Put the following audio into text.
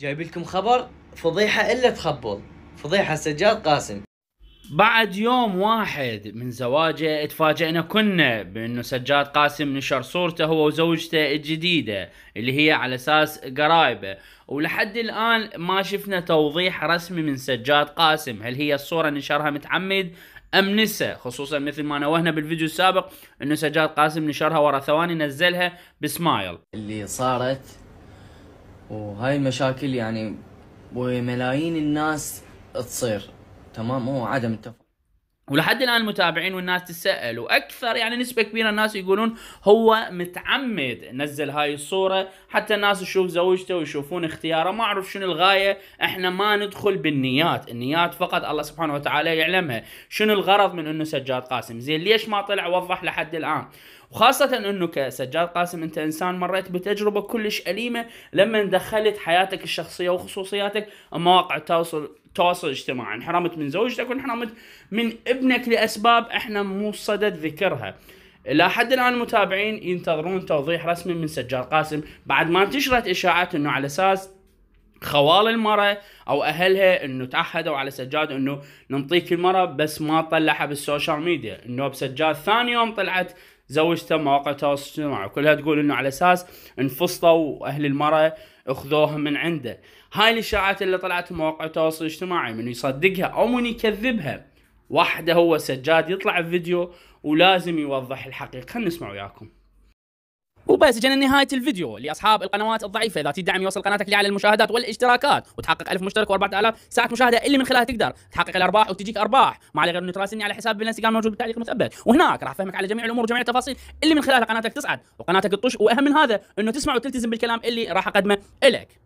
جايب لكم خبر فضيحة إلا تخبل فضيحة سجاد قاسم بعد يوم واحد من زواجه اتفاجئنا كنا بانه سجاد قاسم نشر صورته هو وزوجته الجديده اللي هي على اساس قرايبه ولحد الان ما شفنا توضيح رسمي من سجاد قاسم هل هي الصوره نشرها متعمد ام نسى خصوصا مثل ما نوهنا بالفيديو السابق انه سجاد قاسم نشرها ورا ثواني نزلها بسمايل اللي صارت وهاي المشاكل يعني وملايين الناس تصير تمام هو عدم التفاهم ولحد الان المتابعين والناس تسال واكثر يعني نسبه كبيره الناس يقولون هو متعمد نزل هاي الصوره حتى الناس تشوف زوجته ويشوفون اختياره ما اعرف شنو الغايه احنا ما ندخل بالنيات النيات فقط الله سبحانه وتعالى يعلمها شنو الغرض من انه سجاد قاسم زين ليش ما طلع وضح لحد الان وخاصة انه كسجاد قاسم انت انسان مريت بتجربة كلش اليمة لما دخلت حياتك الشخصية وخصوصياتك مواقع التواصل تواصل اجتماعي انحرمت من زوجتك وانحرمت من ابنك لأسباب احنا مو صدد ذكرها الى حد الان المتابعين ينتظرون توضيح رسمي من سجاد قاسم بعد ما انتشرت اشاعات انه على اساس خوال المرأة او اهلها انه تعهدوا على سجاد انه ننطيك المرأة بس ما طلعها بالسوشيال ميديا انه بسجاد ثاني يوم طلعت زوجته مواقع التواصل الاجتماعي كلها تقول انه على اساس انفصلوا اهل المرأة اخذوها من عنده هاي الاشاعات اللي طلعت مواقع التواصل الاجتماعي من يصدقها او من يكذبها وحده هو سجاد يطلع الفيديو ولازم يوضح الحقيقه خلينا نسمع وياكم وبس جينا نهايه الفيديو لاصحاب القنوات الضعيفه اذا دعم يوصل قناتك لأعلى المشاهدات والاشتراكات وتحقق 1000 مشترك و4000 ساعه مشاهده اللي من خلالها تقدر تحقق الارباح وتجيك ارباح ما عليك غير انه تراسلني على حسابي بالانستغرام موجود بالتعليق مثبت وهناك راح افهمك على جميع الامور وجميع التفاصيل اللي من خلالها قناتك تصعد وقناتك تطش واهم من هذا انه تسمع وتلتزم بالكلام اللي راح اقدمه لك